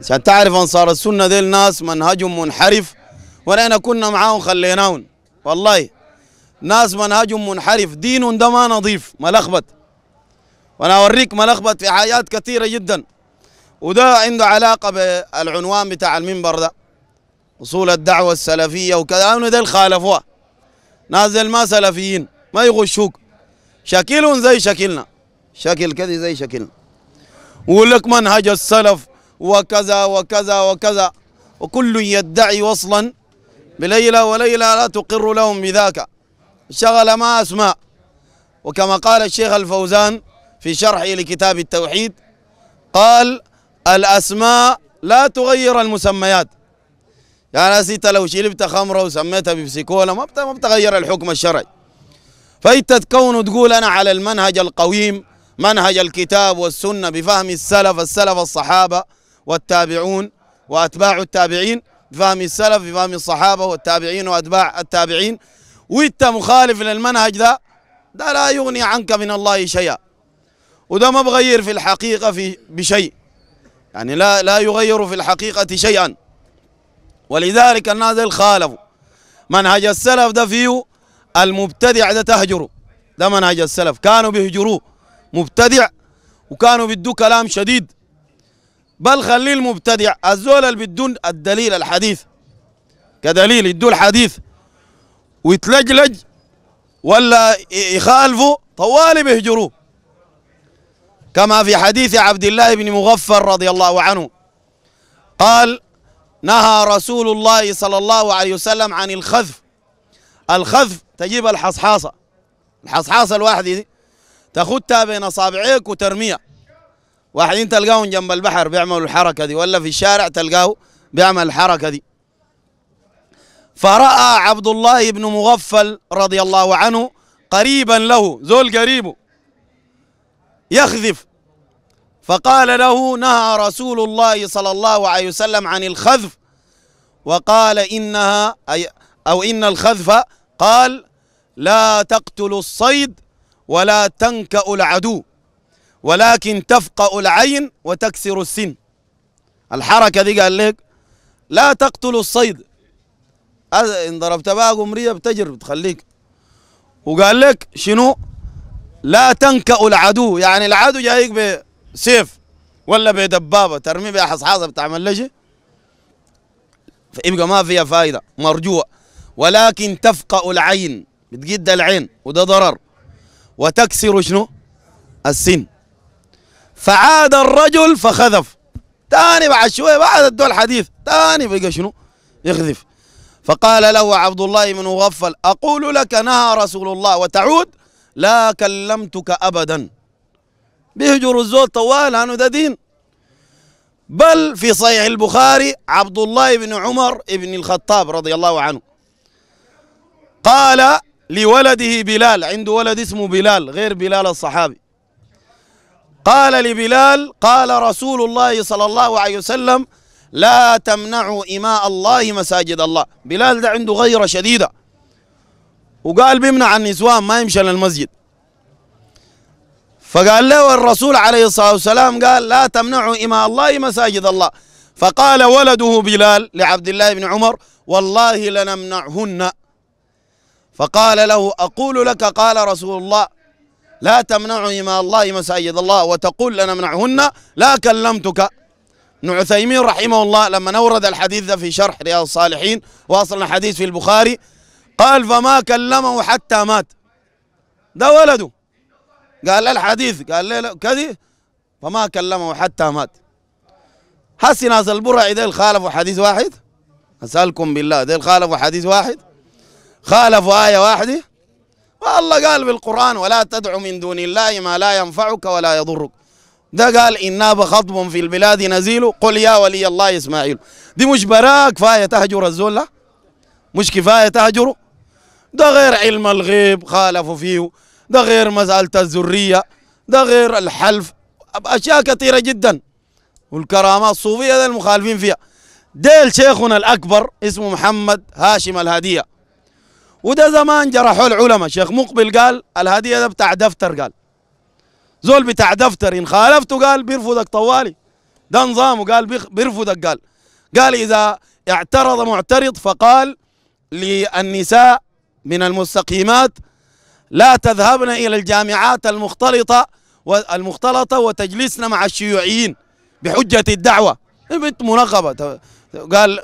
عشان تعرف انصار السنه ديل ناس منهجهم منحرف ونحن كنا معاهم خليناهم والله ناس منهجهم منحرف دينهم ده ما نظيف ملخبط وانا اوريك ملخبط في حاجات كثيره جدا وده عنده علاقه بالعنوان بتاع المنبر ده اصول الدعوه السلفيه وكذا انه ديل خالفوها ناس ذي ما سلفيين ما يغشوك شكلهم زي شكلنا شكل كده زي شكلنا ولك منهج السلف وكذا وكذا وكذا وكل يدعي وصلا بليلة وليلة لا تقر لهم بذاك شغل ما أسماء وكما قال الشيخ الفوزان في شرحه لكتاب التوحيد قال الأسماء لا تغير المسميات يعني أنت لو شربت خمرة وسميتها بيبسيكولا ما بتغير الحكم الشرعي فأنت تكون تقول أنا على المنهج القويم منهج الكتاب والسنة بفهم السلف السلف الصحابة والتابعون وأتباع التابعين بفهم السلف بفهم الصحابة والتابعين وأتباع التابعين وانت مخالف للمنهج ده ده لا يغني عنك من الله شيئا وده ما بغير في الحقيقة في بشيء يعني لا لا يغير في الحقيقة شيئا ولذلك الناس خالفوا منهج السلف ده فيه المبتدع ده تهجره ده منهج السلف كانوا بيهجروه مبتدع وكانوا بيدوا كلام شديد بل خلي المبتدع الزول اللي بدون الدليل الحديث كدليل يدوه الحديث ويتلجلج ولا يخالفه طوالي بيهجروه كما في حديث عبد الله بن مغفر رضي الله عنه قال نهى رسول الله صلى الله عليه وسلم عن الخذف الخذف تجيب الحصحاصة الحصحاصة الواحدة دي تخدها بين أصابعيك وترميها واحدين تلقاهم جنب البحر بيعملوا الحركة دي ولا في الشارع تلقاه بيعمل الحركة دي فرأى عبد الله بن مغفل رضي الله عنه قريبا له زول قريبه يخذف فقال له نهى رسول الله صلى الله عليه وسلم عن الخذف وقال إنها أي أو إن الخذف قال لا تقتل الصيد ولا تنكأ العدو ولكن تفقأ العين وتكسر السن الحركة دي قال لك لا تقتل الصيد إن ضربت بها قمرية بتجر بتخليك وقال لك شنو لا تنكأ العدو يعني العدو جايك بسيف ولا بدبابة ترمي حصحاصة بتعمل لجي فيبقى ما فيها فايدة مرجوة ولكن تفقأ العين بتجد العين وده ضرر وتكسر شنو السن فعاد الرجل فخذف تاني بعد شويه بعد الدول حديث تاني بقى شنو يخذف فقال له عبد الله بن مغفل اقول لك نهى رسول الله وتعود لا كلمتك ابدا بيهجروا الزول طوال لانه ده دين بل في صحيح البخاري عبد الله بن عمر بن الخطاب رضي الله عنه قال لولده بلال عنده ولد اسمه بلال غير بلال الصحابي قال لبلال قال رسول الله صلى الله عليه وسلم لا تمنعوا إماء الله مساجد الله بلال ده عنده غيرة شديدة وقال بيمنع النسوان ما يمشي للمسجد فقال له الرسول عليه الصلاة والسلام قال لا تمنعوا إماء الله مساجد الله فقال ولده بلال لعبد الله بن عمر والله لنمنعهن فقال له أقول لك قال رسول الله لا تمنعني ما الله ما سيد الله وتقول منعهن لا كلمتك ابن عثيمين رحمه الله لما اورد الحديث في شرح رياض الصالحين واصل الحديث في البخاري قال فما كلمه حتى مات ده ولده قال له الحديث قال له كذي فما كلمه حتى مات حسي ناس البرع ديل خالفوا حديث واحد اسالكم بالله ديل خالفوا حديث واحد خالفوا ايه واحده الله قال في القرآن ولا تدع من دون الله ما لا ينفعك ولا يضرك ده قال إنا بخطب في البلاد نزيل قل يا ولي الله إسماعيل دي مش براء كفاية تهجر الزول مش كفاية تهجره ده غير علم الغيب خالفوا فيه ده غير مسألة الذرية ده غير الحلف أشياء كثيرة جدا والكرامات الصوفية ده المخالفين فيها ديل شيخنا الأكبر اسمه محمد هاشم الهديه وده زمان جرحوا العلماء شيخ مقبل قال الهدية ده بتاع دفتر قال زول بتاع دفتر إن خالفته قال بيرفضك طوالي ده نظامه قال بيرفضك قال قال إذا اعترض معترض فقال للنساء من المستقيمات لا تذهبن إلى الجامعات المختلطة المختلطة وتجلسن مع الشيوعيين بحجة الدعوة إيه بنت منقبة قال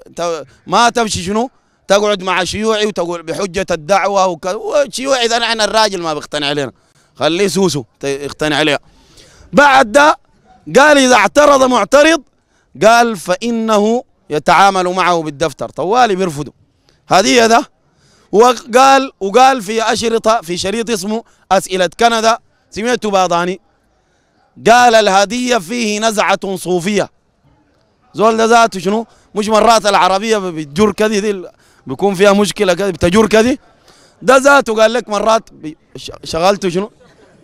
ما تمشي شنو تقعد مع شيوعي وتقول بحجه الدعوه وكذا وشيوعي إذا نحن الراجل ما بيقتنع علينا خليه سوسو يقتنع عليها بعد ده قال اذا اعترض معترض قال فانه يتعامل معه بالدفتر طوالي بيرفضه هذه ده وقال وقال في اشرطه في شريط اسمه اسئله كندا سمعته باضاني قال الهديه فيه نزعه صوفيه زول ده ذاته شنو مش مرات العربيه بتجر كذي دي بيكون فيها مشكله كده بتجور كده ده ذاته قال لك مرات شغلته شنو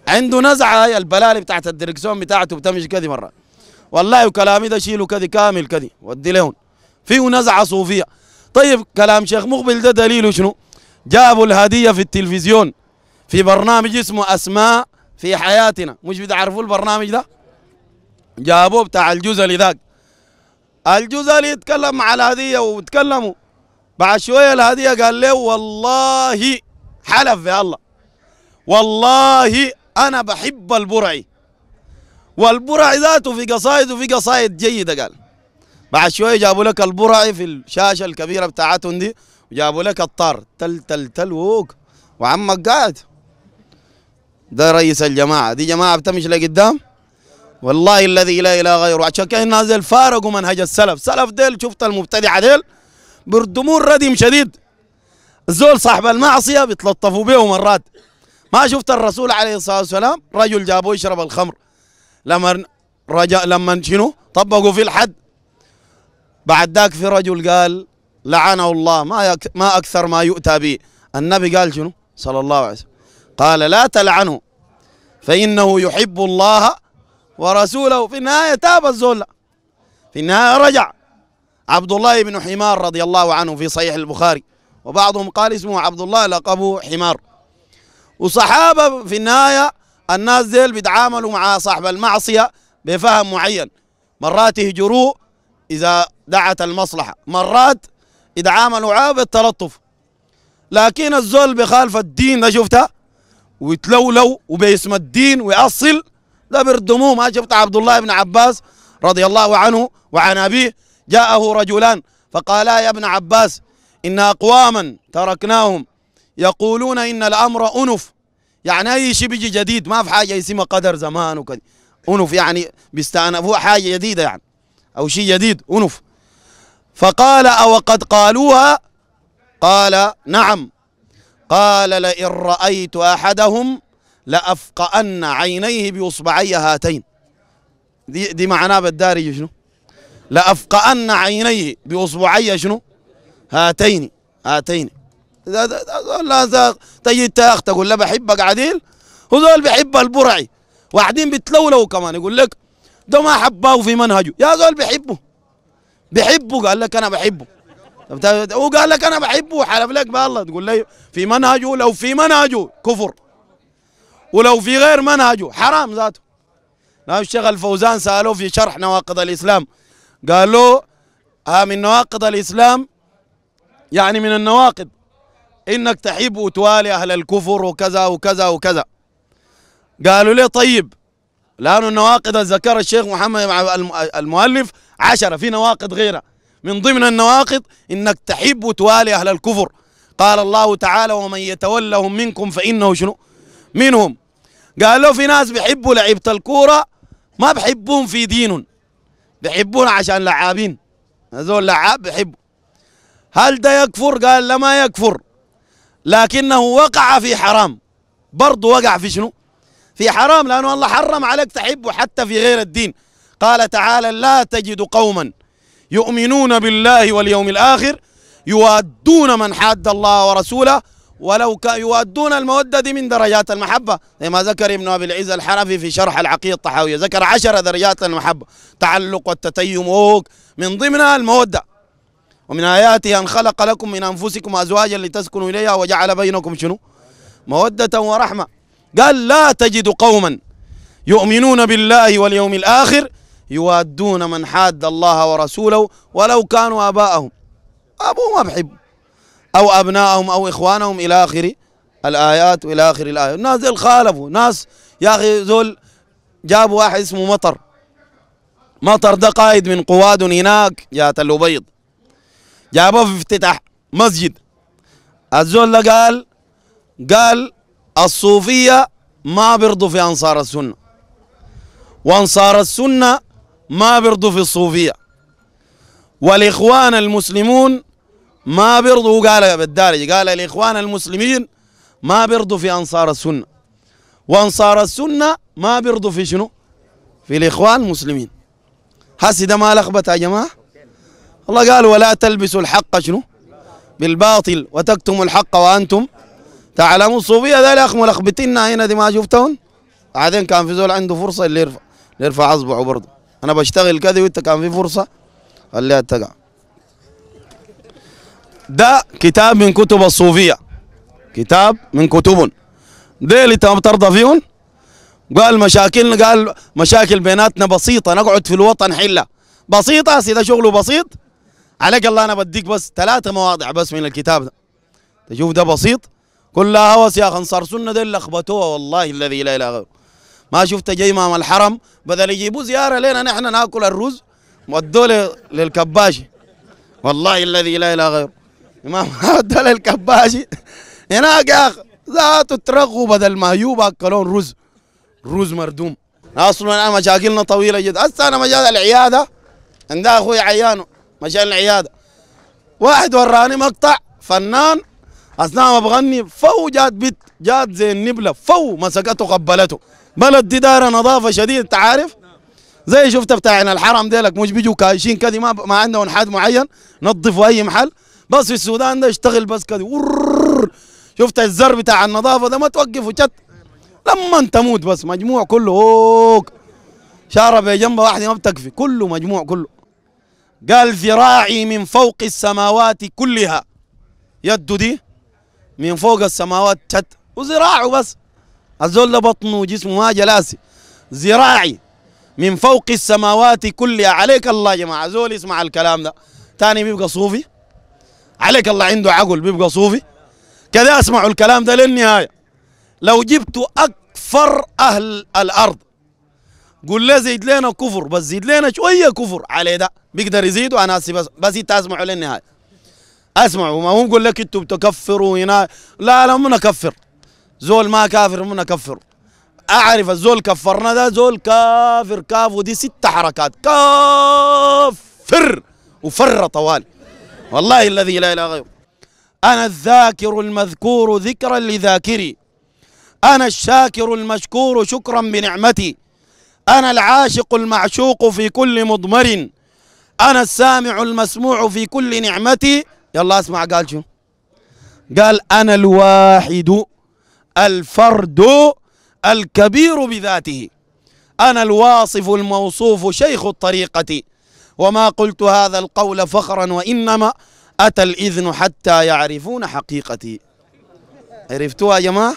عنده نزعه هاي البلالي بتاعت الدركسون بتاعته بتمشي كده مرات والله وكلامي ده شيله كده كامل كده ودي لهم فيه نزعه صوفيه طيب كلام شيخ مقبل ده دليله شنو جابوا الهديه في التلفزيون في برنامج اسمه اسماء في حياتنا مش بتعرفوا البرنامج ده جابوه بتاع الجزلي ذاك الجزلي يتكلم مع الهديه وتكلموا بعد شويه الهديه قال له والله حلف يا الله والله انا بحب البرعي والبرعي ذاته في قصائد وفي قصائد جيده قال بعد شويه جابوا لك البرعي في الشاشه الكبيره بتاعتهم دي وجابوا لك الطار تل تل تل ووك وعمك قاعد ده رئيس الجماعه دي جماعه بتمشي لقدام والله الذي لا اله غيره عشان كده الناس فارقوا منهج السلف سلف ديل شفت المبتدعه ديل بردمون ردم شديد الزول صاحب المعصيه بيتلطفوا به مرات ما شفت الرسول عليه الصلاه والسلام رجل جابوه يشرب الخمر لما رجع لما شنو طبقوا في الحد بعد ذاك في رجل قال لعنه الله ما ما اكثر ما يؤتى به النبي قال شنو صلى الله عليه وسلم قال لا تلعنه فانه يحب الله ورسوله في النهايه تاب الزول في النهايه رجع عبد الله بن حمار رضي الله عنه في صحيح البخاري وبعضهم قال اسمه عبد الله لقبه حمار وصحابة في النهاية الناس ديل بيتعاملوا مع صاحب المعصية بفهم معين مرات يهجروه إذا دعت المصلحة مرات يتعاملوا معاه بالتلطف لكن الزول بخالف الدين ده شفته ويتلولو وباسم الدين ويأصل ده بردموه ما شفت عبد الله بن عباس رضي الله عنه وعن أبيه جاءه رجلان فقالا يا ابن عباس إن أقواما تركناهم يقولون إن الأمر أنف يعني أي شيء بيجي جديد ما في حاجة اسمها قدر زمان وكذا أنف يعني بيستأنفوا حاجة جديدة يعني أو شيء جديد أنف فقال أو قد قالوها قال نعم قال لئن رأيت أحدهم لأفقأن عينيه بإصبعي هاتين دي, دي معناه بالدارج شنو لأفقأن عيني بأصبعي شنو هاتين هاتين لا تجي تقول له بحبك عديل وزول بحب البرعي واحدين بتلولوا كمان يقول لك ده ما حباه في منهجه يا زول بحبه بحبه قال لك انا بحبه هو قال لك انا بحبه وحلف لك بالله تقول لي في منهجه لو في منهجه كفر ولو في غير منهجه حرام ذاته لا الشيخ الفوزان سالوه في شرح نواقض الاسلام قال له آه من نواقض الإسلام يعني من النواقض إنك تحب وتوالي أهل الكفر وكذا وكذا وكذا قالوا ليه طيب لأنه النواقض ذكر الشيخ محمد المؤلف عشرة في نواقض غيرها من ضمن النواقض إنك تحب وتوالي أهل الكفر قال الله تعالى ومن يتولهم منكم فإنه شنو منهم قال له في ناس بيحبوا لعيبة الكورة ما بحبهم في دينهم بيحبونا عشان لعابين هذول لعاب بيحبوا هل ده يكفر قال لا ما يكفر لكنه وقع في حرام برضه وقع في شنو في حرام لأنه الله حرم عليك تحبه حتى في غير الدين قال تعالى لا تجد قوما يؤمنون بالله واليوم الآخر يوادون من حاد الله ورسوله ولو يؤدون المودة دي من درجات المحبة زي ما ذكر ابن أبي العز الحنفي في شرح العقيدة الطحاوية ذكر عشر درجات المحبة تعلق والتتيم من ضمنها المودة ومن آياته أن خلق لكم من أنفسكم أزواجا لتسكنوا إليها وجعل بينكم شنو مودة ورحمة قال لا تجد قوما يؤمنون بالله واليوم الآخر يوادون من حاد الله ورسوله ولو كانوا آباءهم أبوه ما بحبه أو أبنائهم أو إخوانهم إلى آخر الآيات وإلى آخر الآية الناس ذي خالفوا ناس يا أخي زول جابوا واحد اسمه مطر مطر ده قائد من قواد هناك جهة الأبيض جابوه في افتتاح مسجد الزول ده قال قال الصوفية ما بيرضوا في أنصار السنة وأنصار السنة ما بيرضوا في الصوفية والإخوان المسلمون ما بيرضوا قال بالدارج قال الإخوان المسلمين ما بيرضوا في أنصار السنة وأنصار السنة ما بيرضوا في شنو في الإخوان المسلمين حسي ده ما لخبط يا جماعة الله قال ولا تلبسوا الحق شنو بالباطل وتكتموا الحق وأنتم تعلموا الصوفية ده الأخ ملخبطين هنا دي ما شفتهم بعدين كان في زول عنده فرصة اللي يرفع يرفع أصبعه برضه أنا بشتغل كذا وأنت كان في فرصة خليها تقع ده كتاب من كتب الصوفية كتاب من كتبهم ديل تم ترضى فيهم قال مشاكلنا قال مشاكل بيناتنا بسيطة نقعد في الوطن حلة بسيطة سيدة شغله بسيط عليك الله أنا بديك بس ثلاثة مواضع بس من الكتاب ده تشوف ده بسيط كلها هوس يا أخي أنصار سنة اللي أخبتوها والله الذي لا إله غيره ما شفت جاي امام الحرم بدل يجيبوا زياره لنا نحن ناكل الرز ودوه للكباشي والله الذي لا اله غيره امام عبدالله الكباشي هناك يا اخ ذاته ترغوا بدل ما يوبا كلون رز رز مردوم اصلا انا مشاكلنا طويله جدا هسه انا مجال العياده عند اخوي عيانه مشان العياده واحد وراني مقطع فنان اثناء ما بغني فو جات بيت جات زي النبله فو مسكته قبلته بلد دي دايره نظافه شديد انت عارف زي شفت بتاعنا الحرم ديلك مش بيجوا كايشين كذي ما ما عندهم حد معين نظفوا اي محل بس في السودان ده اشتغل بس كده شفت الزر بتاع النظافه ده ما توقفه شت لما تموت بس مجموع كله اوك يا جنبه واحده ما بتكفي كله مجموع كله قال ذراعي من فوق السماوات كلها يده دي من فوق السماوات شت وذراعه بس الزول ده بطنه وجسمه ما جلاسي ذراعي من فوق السماوات كلها عليك الله يا جماعه زول يسمع الكلام ده تاني بيبقى صوفي عليك الله عنده عقل بيبقى صوفي كذا اسمعوا الكلام ده للنهايه لو جبتوا اكفر اهل الارض قول له زيد لنا كفر بس زيد لنا شويه كفر عليه ده بيقدر يزيد وانا بس بس انت اسمعوا للنهايه اسمعوا ما هو نقول لك انتوا بتكفروا هنا لا لا مو نكفر زول ما كافر مو نكفر اعرف الزول كفرنا ده زول كافر كاف ودي ست حركات كافر وفر طوالي والله الذي لا إله غيره أنا الذاكر المذكور ذكرا لذاكري أنا الشاكر المشكور شكرا بنعمتي أنا العاشق المعشوق في كل مضمر أنا السامع المسموع في كل نعمتي يلا اسمع قال شو قال أنا الواحد الفرد الكبير بذاته أنا الواصف الموصوف شيخ الطريقة وما قلت هذا القول فخرا وإنما أتى الإذن حتى يعرفون حقيقتي عرفتوها يا جماعة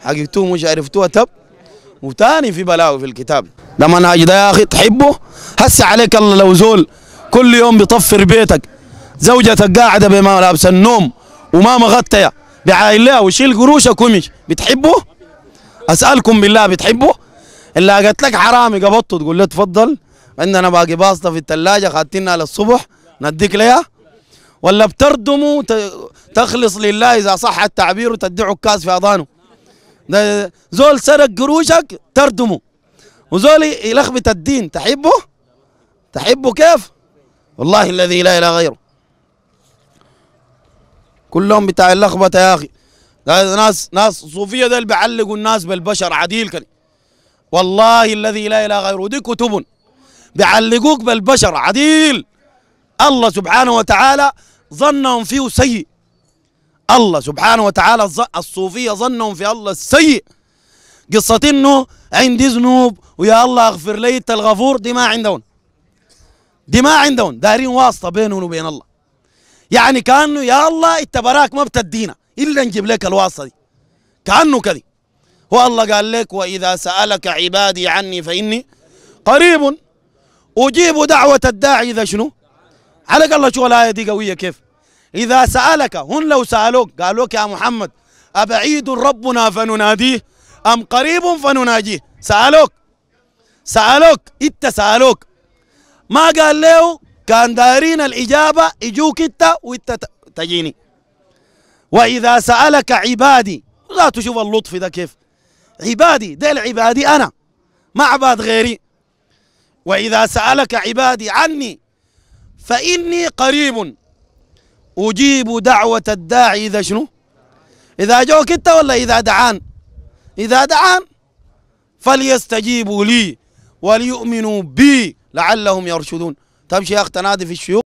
حقيقتوها مش عرفتوها تب وتاني في بلاوي في الكتاب ده منهج ده يا أخي تحبه هسه عليك الله لو زول كل يوم بيطفر بيتك زوجتك قاعدة بما لابس النوم وما مغطية بعايل لها وشيل قروشك كمش بتحبه أسألكم بالله بتحبه اللي قالت لك حرامي قبطه تقول له تفضل عندنا باقي باسطه في الثلاجه خاتينها للصبح نديك ليها ولا بتردموا تخلص لله اذا صح التعبير وتدعوا الكاس في اضانه زول سرق قروشك تردمه وزول يلخبط الدين تحبه تحبه كيف والله الذي لا اله غيره كلهم بتاع اللخبطه يا اخي ناس ناس صوفيه دول بيعلقوا الناس بالبشر عديل كده والله الذي لا اله غيره ودي كتبهم بيعلقوك بالبشر عديل الله سبحانه وتعالى ظنهم فيه سيء الله سبحانه وتعالى الصوفية ظنهم في الله السيء قصة انه عندي ذنوب ويا الله اغفر لي انت الغفور دي ما عندهم دي ما عندهم دايرين واسطة بينهم وبين الله يعني كأنه يا الله انت براك ما بتدينا الا نجيب لك الواسطة دي كأنه كذي هو الله قال لك وإذا سألك عبادي عني فإني قريب أجيبوا دعوة الداعي إذا شنو على الله شو الآية دي قوية كيف إذا سألك هن لو سألوك قالوك يا محمد أبعيد ربنا فنناديه أم قريب فنناجيه سألوك سألوك إنت سألوك ما قال له كان دارين الإجابة يجوك إنت وإنت تجيني وإذا سألك عبادي لا تشوف اللطف ده كيف عبادي ديل عبادي أنا ما عباد غيري وإذا سألك عبادي عني فإني قريب أجيب دعوة الداعي إذا شنو إذا جوك أنت ولا إذا دعان إذا دعان فليستجيبوا لي وليؤمنوا بي لعلهم يرشدون تمشي طيب يا أخ تنادي في الشيوخ